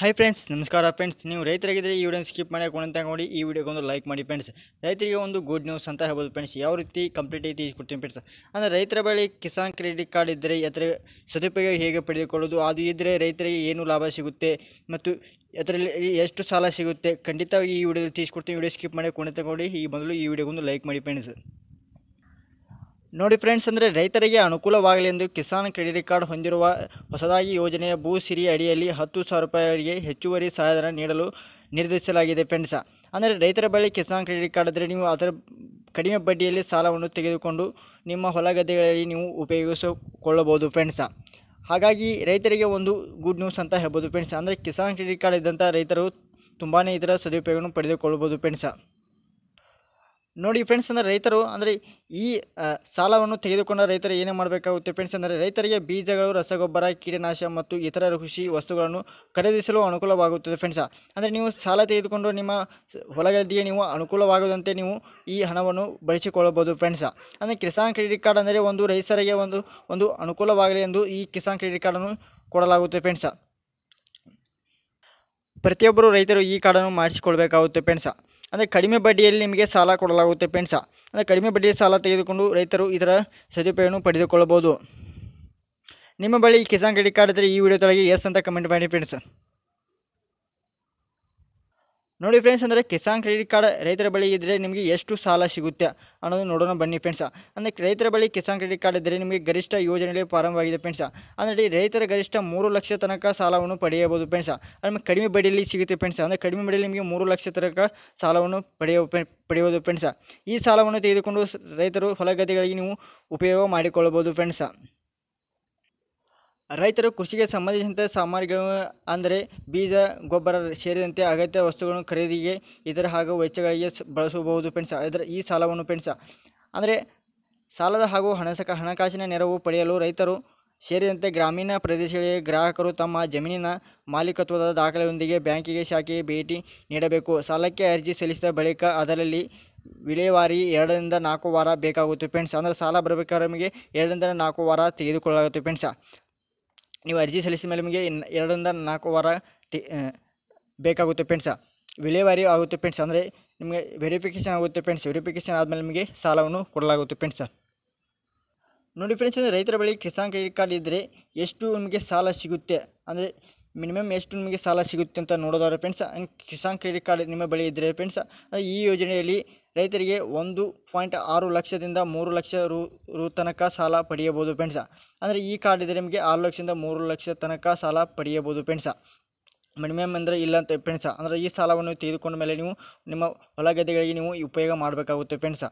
hi friends ನಮಸ್ಕಾರ friends ನೀವು ರೈತರಾಗಿದ್ದರೆ ಈ ವಿಡಿಯೋ ಸ್ಕಿಪ್ ಮಾಡಿ ಕೊಡಂತ ನೋಡಿ ಈ ವಿಡಿಯೋಗೆ ಒಂದು ಲೈಕ್ ಮಾಡಿ ಫ್ರೆಂಡ್ಸ್ ರೈತರಿಗೆ ಒಂದು ಗುಡ್ ನ್ಯೂಸ್ ಅಂತ ಹೇಳ್ಬೋದು ಫ್ರೆಂಡ್ಸ್ ಯಾವ ರೀತಿ ಕಂಪ್ಲೀಟ್ ಐತಿ ಕೊಡ್ತೀನಿ ಫ್ರೆಂಡ್ಸ್ ಅಂದರೆ ರೈತರ ಬಳಿ ಕಿಸಾನ್ ಕ್ರೆಡಿಟ್ ಕಾರ್ಡ್ ಇದ್ದರೆ ಅದರ ಸದುಪಯೋಗ ಹೇಗೆ ಪಡೆದುಕೊಳ್ಳೋದು ಅದು ಇದ್ದರೆ ರೈತರಿಗೆ ಏನು ಲಾಭ ಸಿಗುತ್ತೆ ಮತ್ತು ಅದರಲ್ಲಿ ಎಷ್ಟು ಸಾಲ ಸಿಗುತ್ತೆ ಖಂಡಿತವಾಗಿ ಈ ವಿಡಿಯೋದಲ್ಲಿ ತೀಸ್ಕೊಡ್ತೀನಿ ವಿಡಿಯೋ ಸ್ಕಿಪ್ ಮಾಡಿ ಕೊಡಂತ ನೋಡಿ ಈ ಮೊದಲು ಈ ವಿಡಿಯೋಗೊಂದು ಲೈಕ್ ಮಾಡಿ ಫ್ರೆಂಡ್ಸ್ ನೋಡಿ ಫ್ರೆಂಡ್ಸ್ ಅಂದರೆ ರೈತರಿಗೆ ಅನುಕೂಲವಾಗಲಿ ಎಂದು ಕಿಸಾನ್ ಕ್ರೆಡಿಟ್ ಕಾರ್ಡ್ ಹೊಂದಿರುವ ಹೊಸದಾಗಿ ಯೋಜನೆಯ ಭೂ ಸಿರಿ ಅಡಿಯಲ್ಲಿ ಹತ್ತು ಸಾವಿರ ರೂಪಾಯಿಗೆ ಹೆಚ್ಚುವರಿ ಸಹಾಯಧನ ನೀಡಲು ನಿರ್ಧರಿಸಲಾಗಿದೆ ಫ್ರೆಂಡ್ಸ ಅಂದರೆ ರೈತರ ಬಳಿ ಕಿಸಾನ್ ಕ್ರೆಡಿಟ್ ಕಾರ್ಡ್ ಆದರೆ ನೀವು ಅದರ ಕಡಿಮೆ ಬಡ್ಡಿಯಲ್ಲಿ ಸಾಲವನ್ನು ತೆಗೆದುಕೊಂಡು ನಿಮ್ಮ ಹೊಲ ಗದ್ದೆಗಳಲ್ಲಿ ನೀವು ಉಪಯೋಗಿಸಿಕೊಳ್ಳಬಹುದು ಫ್ರೆಂಡ್ಸ ಹಾಗಾಗಿ ರೈತರಿಗೆ ಒಂದು ಗುಡ್ ನ್ಯೂಸ್ ಅಂತ ಹೇಳ್ಬೋದು ಫ್ರೆಂಡ್ಸ್ ಅಂದರೆ ಕಿಸಾನ್ ಕ್ರೆಡಿಟ್ ಕಾರ್ಡ್ ಇದ್ದಂಥ ರೈತರು ತುಂಬಾ ಇದರ ಸದುಪಯೋಗವನ್ನು ಪಡೆದುಕೊಳ್ಳಬಹುದು ಫ್ರೆಂಡ್ಸ ನೋಡಿ ಫ್ರೆಂಡ್ಸ್ ಅಂದರೆ ರೈತರು ಅಂದರೆ ಈ ಸಾಲವನ್ನು ತೆಗೆದುಕೊಂಡ ರೈತರು ಏನೇ ಮಾಡಬೇಕಾಗುತ್ತೆ ಫ್ರೆಂಡ್ಸ್ ಅಂದರೆ ರೈತರಿಗೆ ಬೀಜಗಳು ರಸಗೊಬ್ಬರ ಕೀಟನಾಶ ಮತ್ತು ಇತರ ಕೃಷಿ ವಸ್ತುಗಳನ್ನು ಖರೀದಿಸಲು ಅನುಕೂಲವಾಗುತ್ತದೆ ಫ್ರೆಂಡ್ಸ ಅಂದರೆ ನೀವು ಸಾಲ ತೆಗೆದುಕೊಂಡು ನಿಮ್ಮ ಹೊಲಗದ್ದಿಗೆ ನೀವು ಅನುಕೂಲವಾಗದಂತೆ ನೀವು ಈ ಹಣವನ್ನು ಬಳಸಿಕೊಳ್ಳಬಹುದು ಫ್ರೆಂಡ್ಸ ಅಂದರೆ ಕಿಸಾನ್ ಕ್ರೆಡಿಟ್ ಕಾರ್ಡ್ ಅಂದರೆ ಒಂದು ರೈತರಿಗೆ ಒಂದು ಒಂದು ಅನುಕೂಲವಾಗಲಿ ಎಂದು ಈ ಕಿಸಾನ್ ಕ್ರೆಡಿಟ್ ಕಾರ್ಡನ್ನು ಕೊಡಲಾಗುತ್ತೆ ಫ್ರೆಂಡ್ಸ ಪ್ರತಿಯೊಬ್ಬರು ರೈತರು ಈ ಕಾರ್ಡನ್ನು ಮಾಡಿಸಿಕೊಳ್ಬೇಕಾಗುತ್ತೆ ಫ್ರೆಂಡ್ಸ ಅಂದರೆ ಕಡಿಮೆ ಬಡ್ಡಿಯಲ್ಲಿ ನಿಮಗೆ ಸಾಲ ಕೊಡಲಾಗುತ್ತೆ ಫ್ರೆಂಡ್ಸ ಅಂದರೆ ಕಡಿಮೆ ಬಡ್ಡಿಯ ಸಾಲ ತೆಗೆದುಕೊಂಡು ರೈತರು ಇದರ ಸದುಪಯೋಗವನ್ನು ಪಡೆದುಕೊಳ್ಳಬಹುದು ನಿಮ್ಮ ಬಳಿ ಕಿಸಾನ್ ಕ್ರೆಡಿಟ್ ಕಾರ್ಡ್ ಇದ್ದರೆ ಈ ವಿಡಿಯೋ ತೊಳಗೆ ಎಸ್ ಅಂತ ಕಮೆಂಟ್ ಮಾಡಿ ಫ್ರೆಂಡ್ಸ್ ನೋಡಿ ಫ್ರೆಂಡ್ಸ್ ಅಂದರೆ ಕಿಸಾನ್ ಕ್ರೆಡಿಟ್ ಕಾರ್ಡ್ ರೈತರ ಬಳಿ ಇದ್ದರೆ ನಿಮಗೆ ಎಷ್ಟು ಸಾಲ ಸಿಗುತ್ತೆ ಅನ್ನೋದು ನೋಡೋಣ ಬನ್ನಿ ಫ್ರೆಂಡ್ಸ್ ಅಂದರೆ ರೈತರ ಬಳಿ ಕಿಸಾನ್ ಕ್ರೆಡಿಟ್ ಕಾರ್ಡ್ ಇದ್ದರೆ ನಿಮಗೆ ಗರಿಷ್ಠ ಯೋಜನೆಯಲ್ಲಿ ಪ್ರಾರಂಭವಾಗಿದೆ ಫ್ರೆಂಡ್ಸ್ ಅಂದರೆ ರೈತರ ಗರಿಷ್ಠ ಮೂರು ಲಕ್ಷ ತನಕ ಸಾಲವನ್ನು ಪಡೆಯಬಹುದು ಫ್ರೆಂಡ್ಸ್ ಅಂದ್ರೆ ಕಡಿಮೆ ಬಡ್ಡಿಯಲ್ಲಿ ಸಿಗುತ್ತೆ ಫ್ರೆಂಡ್ಸ್ ಅಂದರೆ ಕಡಿಮೆ ಬಡ್ಡಿಯಲ್ಲಿ ನಿಮಗೆ ಮೂರು ಲಕ್ಷ ತನಕ ಸಾಲವನ್ನು ಪಡೆಯ ಪಡೆಯಬಹುದು ಫ್ರೆಂಡ್ಸ್ ಈ ಸಾಲವನ್ನು ತೆಗೆದುಕೊಂಡು ರೈತರು ಹೊಲಗದ್ದೆಗಳಿಗೆ ನೀವು ಉಪಯೋಗ ಮಾಡಿಕೊಳ್ಳಬಹುದು ಫ್ರೆಂಡ್ಸ್ ರೈತರು ಕೃಷಿಗೆ ಸಂಬಂಧಿಸಿದಂತೆ ಸಾಮಗ್ರಿಗಳು ಅಂದರೆ ಬೀಜ ಗೊಬ್ಬರ ಸೇರಿದಂತೆ ಅಗತ್ಯ ವಸ್ತುಗಳನ್ನು ಖರೀದಿಗೆ ಇದರ ಹಾಗೂ ವೆಚ್ಚಗಳಿಗೆ ಬಳಸಬಹುದು ಫ್ರೆಂಡ್ಸ್ ಇದರ ಈ ಸಾಲವನ್ನು ಫ್ರೆಂಡ್ಸ್ ಅಂದರೆ ಸಾಲದ ಹಾಗೂ ಹಣಸಕ ಹಣಕಾಸಿನ ನೆರವು ಪಡೆಯಲು ರೈತರು ಸೇರಿದಂತೆ ಗ್ರಾಮೀಣ ಪ್ರದೇಶಗಳಿಗೆ ಗ್ರಾಹಕರು ತಮ್ಮ ಜಮೀನಿನ ಮಾಲೀಕತ್ವದ ದಾಖಲೆಯೊಂದಿಗೆ ಬ್ಯಾಂಕಿಗೆ ಶಾಖೆಗೆ ಭೇಟಿ ನೀಡಬೇಕು ಸಾಲಕ್ಕೆ ಅರ್ಜಿ ಸಲ್ಲಿಸಿದ ಬಳಿಕ ಅದರಲ್ಲಿ ವಿಲೇವಾರಿ ಎರಡರಿಂದ ನಾಲ್ಕು ವಾರ ಬೇಕಾಗುತ್ತೆ ಫ್ರೆಂಡ್ಸ್ ಅಂದರೆ ಸಾಲ ಬರಬೇಕಾದ್ರೆ ನಮಗೆ ಎರಡರಿಂದ ನಾಲ್ಕು ವಾರ ತೆಗೆದುಕೊಳ್ಳಲಾಗುತ್ತೆ ಫ್ರೆಂಡ್ಸ ನೀವು ಅರ್ಜಿ ಸಲ್ಲಿಸಿದ ಮೇಲೆ ನಿಮಗೆ ಎರಡರಿಂದ ನಾಲ್ಕು ವಾರ ಟಿ ಬೇಕಾಗುತ್ತೆ ಫ್ರೆಂಡ್ಸ ವಿಲೇವಾರಿ ಆಗುತ್ತೆ ಫ್ರೆಂಡ್ಸ್ ಅಂದರೆ ನಿಮಗೆ ವೆರಿಫಿಕೇಷನ್ ಆಗುತ್ತೆ ಫ್ರೆಂಡ್ಸ್ ವೆರಿಫಿಕೇಷನ್ ಆದಮೇಲೆ ನಿಮಗೆ ಸಾಲವನ್ನು ಕೊಡಲಾಗುತ್ತೆ ಫ್ರೆಂಡ್ಸ್ ನೋಡಿ ಫ್ರೆಂಡ್ಸ್ ಅಂದರೆ ರೈತರ ಬಳಿ ಕಿಸಾನ್ ಕ್ರೆಡಿಟ್ ಕಾರ್ಡ್ ಇದ್ದರೆ ಎಷ್ಟು ನಿಮಗೆ ಸಾಲ ಸಿಗುತ್ತೆ ಅಂದರೆ ಮಿನಿಮಮ್ ಎಷ್ಟು ನಿಮಗೆ ಸಾಲ ಸಿಗುತ್ತೆ ಅಂತ ನೋಡೋದಾದ್ರೆ ಫ್ರೆಂಡ್ಸ್ ಕಿಸಾನ್ ಕ್ರೆಡಿಟ್ ಕಾರ್ಡ್ ನಿಮ್ಮ ಬಳಿ ಇದ್ದರೆ ಫ್ರೆಂಡ್ಸ್ ಈ ಯೋಜನೆಯಲ್ಲಿ ರೈತರಿಗೆ ಒಂದು ಪಾಯಿಂಟ್ ಆರು ಲಕ್ಷದಿಂದ ಮೂರು ಲಕ್ಷ ರು ರು ತನಕ ಸಾಲ ಪಡೆಯಬಹುದು ಫ್ರೆಂಡ್ಸ ಅಂದರೆ ಈ ಕಾರ್ಡ್ ಇದ್ದರೆ ನಿಮಗೆ ಆರು ಲಕ್ಷದಿಂದ ಮೂರು ಲಕ್ಷ ತನಕ ಸಾಲ ಪಡೆಯಬಹುದು ಫ್ರೆಂಡ್ಸ ಮಿನಿಮಮ್ ಅಂದರೆ ಇಲ್ಲ ಅಂತ ಅಂದರೆ ಈ ಸಾಲವನ್ನು ತೆಗೆದುಕೊಂಡ ಮೇಲೆ ನೀವು ನಿಮ್ಮ ಹೊಲ ನೀವು ಉಪಯೋಗ ಮಾಡಬೇಕಾಗುತ್ತೆ ಫ್ರೆಂಡ್ಸ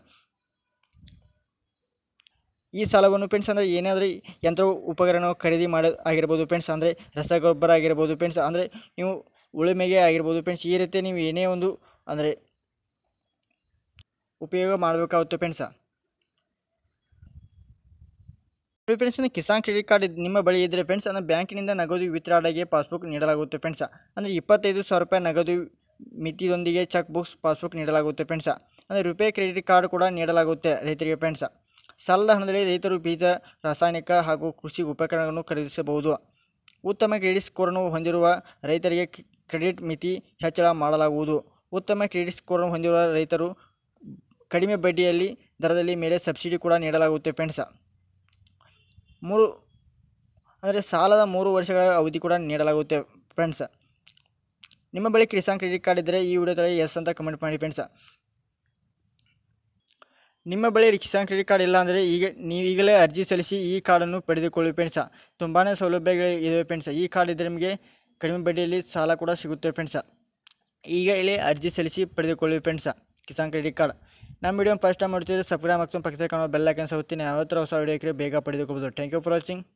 ಈ ಸಾಲವನ್ನು ಫ್ರೆಂಡ್ಸ್ ಅಂದರೆ ಏನಾದರೂ ಯಂತ್ರ ಉಪಕರಣ ಖರೀದಿ ಮಾಡ ಆಗಿರ್ಬೋದು ಫ್ರೆಂಡ್ಸ್ ಅಂದರೆ ರಸಗೊಬ್ಬರ ಆಗಿರ್ಬೋದು ಫ್ರೆಂಡ್ಸ್ ಅಂದರೆ ನೀವು ಉಳುಮೆಗೆ ಆಗಿರ್ಬೋದು ಫ್ರೆಂಡ್ಸ್ ಈ ರೀತಿ ನೀವು ಏನೇ ಒಂದು ಅಂದರೆ ಉಪಯೋಗ ಮಾಡಬೇಕಾಗುತ್ತೆ ಫ್ರೆಂಡ್ಸ ನೋಡಿ ಫ್ರೆಂಡ್ಸ್ ಕಿಸಾನ್ ಕ್ರೆಡಿಟ್ ಕಾರ್ಡ್ ನಿಮ್ಮ ಬಳಿ ಇದ್ದರೆ ಫ್ರೆಂಡ್ಸ್ ಅಂದರೆ ಬ್ಯಾಂಕಿನಿಂದ ನಗದು ವಿತರಣೆಗೆ ಪಾಸ್ಬುಕ್ ನೀಡಲಾಗುತ್ತೆ ಫ್ರೆಂಡ್ಸ ಅಂದರೆ ಇಪ್ಪತ್ತೈದು ಸಾವಿರ ರೂಪಾಯಿ ನಗದು ಮಿತಿಯೊಂದಿಗೆ ಚೆಕ್ ಬುಕ್ಸ್ ಪಾಸ್ಬುಕ್ ನೀಡಲಾಗುತ್ತೆ ಫ್ರೆಂಡ್ಸ ಅಂದರೆ ರುಪೇ ಕ್ರೆಡಿಟ್ ಕಾರ್ಡ್ ಕೂಡ ನೀಡಲಾಗುತ್ತೆ ರೈತರಿಗೆ ಫ್ರೆಂಡ್ಸ ಸಾಲದ ಹಣದಲ್ಲಿ ರೈತರು ಬೀಜ ರಾಸಾಯನಿಕ ಹಾಗೂ ಕೃಷಿ ಉಪಕರಣಗಳನ್ನು ಖರೀದಿಸಬಹುದು ಉತ್ತಮ ಕ್ರೆಡಿಟ್ ಸ್ಕೋರನ್ನು ಹೊಂದಿರುವ ರೈತರಿಗೆ ಕ್ರೆಡಿಟ್ ಮಿತಿ ಹೆಚ್ಚಳ ಮಾಡಲಾಗುವುದು ಉತ್ತಮ ಕ್ರೆಡಿಟ್ ಸ್ಕೋರನ್ನು ಹೊಂದಿರುವ ರೈತರು ಕಡಿಮೆ ಬಡ್ಡಿಯಲ್ಲಿ ದರದಲ್ಲಿ ಮೇಲೆ ಸಬ್ಸಿಡಿ ಕೂಡ ನೀಡಲಾಗುತ್ತೆ ಫ್ರೆಂಡ್ಸ ಮೂರು ಅಂದರೆ ಸಾಲದ ಮೂರು ವರ್ಷಗಳ ಅವಧಿ ಕೂಡ ನೀಡಲಾಗುತ್ತೆ ಫ್ರೆಂಡ್ಸ ನಿಮ್ಮ ಬಳಿ ಕಿಸಾನ್ ಕ್ರೆಡಿಟ್ ಕಾರ್ಡ್ ಇದ್ದರೆ ಈ ವಿಡಿಯೋದಲ್ಲಿ ಎಸ್ ಅಂತ ಕಮೆಂಟ್ ಮಾಡಿ ಫ್ರೆಂಡ್ಸ ನಿಮ್ಮ ಬಳಿ ಕಿಸಾನ್ ಕ್ರೆಡಿಟ್ ಕಾರ್ಡ್ ಇಲ್ಲ ಅಂದರೆ ಈಗ ನೀವು ಈಗಲೇ ಅರ್ಜಿ ಸಲ್ಲಿಸಿ ಈ ಕಾರ್ಡನ್ನು ಪಡೆದುಕೊಳ್ಳಿ ಫ್ರೆಂಡ್ಸ ತುಂಬಾ ಸೌಲಭ್ಯಗಳು ಇದೆ ಫ್ರೆಂಡ್ಸ ಈ ಕಾರ್ಡ್ ಇದ್ದರೆ ನಿಮಗೆ ಕಡಿಮೆ ಬಡ್ಡಿಯಲ್ಲಿ ಸಾಲ ಕೂಡ ಸಿಗುತ್ತೆ ಫ್ರೆಂಡ್ಸ ಈಗಲೇ ಅರ್ಜಿ ಸಲ್ಲಿಸಿ ಪಡೆದುಕೊಳ್ಳಿ ಫ್ರೆಂಡ್ಸ ಕಿಸಾನ್ ಕ್ರೆಡಿಟ್ ಕಾರ್ಡ್ ನಮ್ಮ ವಿಡಿಯೋ ಫಸ್ಟ್ ಟೈಮ್ ನೋಡ್ತಿದ್ರೆ ಸಬ್ಸ್ಕ್ರೈಬ್ ಆಗ್ತೀನಿ ಪಕ್ಕದ ಕಾಣೋ ಬೆಲ್ಲೈಕನ್ ಸೌತೀನಿ ಯಾವ ಯಾವತ್ತರ ಹೊಸ ವಿಡಿಯೋ ಬೇಗ ಪಡೆದುಕೊಬೋದು ಥ್ಯಾಂಕ್ ಯು ಫಾರ್ ವಾಚಿಂಗ್